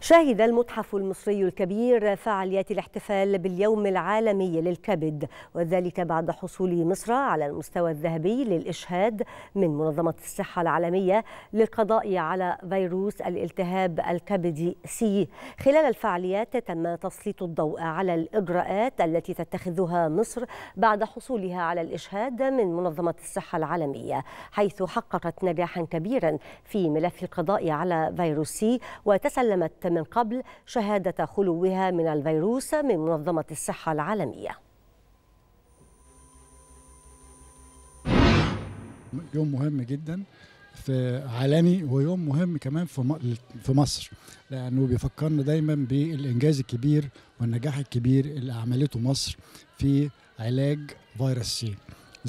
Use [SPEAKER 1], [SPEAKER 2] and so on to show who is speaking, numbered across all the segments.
[SPEAKER 1] شهد المتحف المصري الكبير فعاليات الاحتفال باليوم العالمي للكبد وذلك بعد حصول مصر على المستوى الذهبي للإشهاد من منظمة الصحة العالمية للقضاء على فيروس الالتهاب الكبدي سي خلال الفعاليات تم تسليط الضوء على الإجراءات التي تتخذها مصر بعد حصولها على الإشهاد من منظمة الصحة العالمية حيث حققت نجاحا كبيرا في ملف القضاء على فيروس سي وتسلمت من قبل شهادة خلوها من الفيروس من منظمة الصحة العالمية
[SPEAKER 2] يوم مهم جدا في عالمي ويوم مهم كمان في مصر لانه بيفكرنا دايما بالانجاز الكبير والنجاح الكبير اللي عملته مصر في علاج فيروس سي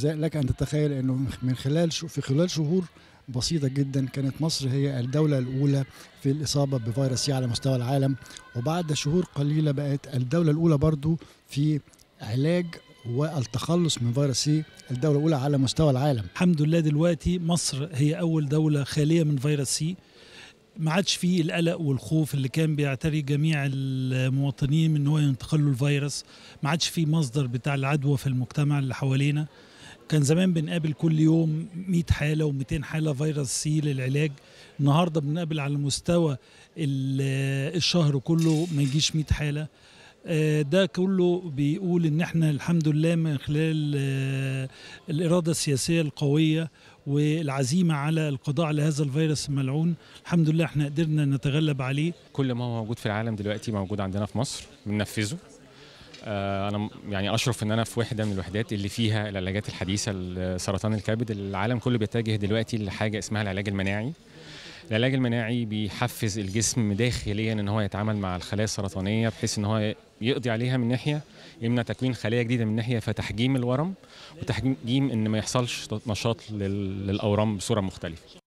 [SPEAKER 2] لك أن تتخيل أنه من خلال في خلال شهور بسيطة جدا كانت مصر هي الدولة الأولى في الإصابة بفيروس سي على مستوى العالم وبعد شهور قليلة بقت الدولة الأولى برضو في
[SPEAKER 3] علاج والتخلص من فيروس سي الدولة الأولى على مستوى العالم الحمد لله دلوقتي مصر هي أول دولة خالية من فيروس سي ما عادش فيه القلق والخوف اللي كان بيعتري جميع المواطنين من ان هو ينتقل له الفيروس ما عادش فيه مصدر بتاع العدوى في المجتمع اللي حوالينا كان زمان بنقابل كل يوم 100 حاله و200 حاله فيروس سي للعلاج النهارده بنقابل على مستوى الشهر كله ما يجيش 100 حاله آه، ده كله بيقول ان احنا الحمد لله من خلال آه، الاراده السياسيه القويه والعزيمه على القضاء على هذا الفيروس الملعون الحمد لله احنا قدرنا نتغلب عليه
[SPEAKER 4] كل ما هو موجود في العالم دلوقتي موجود عندنا في مصر بننفذه آه، انا يعني اشرف ان انا في وحده من الوحدات اللي فيها العلاجات الحديثه لسرطان الكبد العالم كله بيتجه دلوقتي لحاجه اسمها العلاج المناعي العلاج المناعي بيحفز الجسم داخليا ان هو يتعامل مع الخلايا السرطانيه بحيث ان هو يقضي عليها من ناحيه يمنع تكوين خلايا جديده من ناحيه فتحجيم الورم وتحجيم ان ما يحصلش نشاط للاورام بصوره مختلفه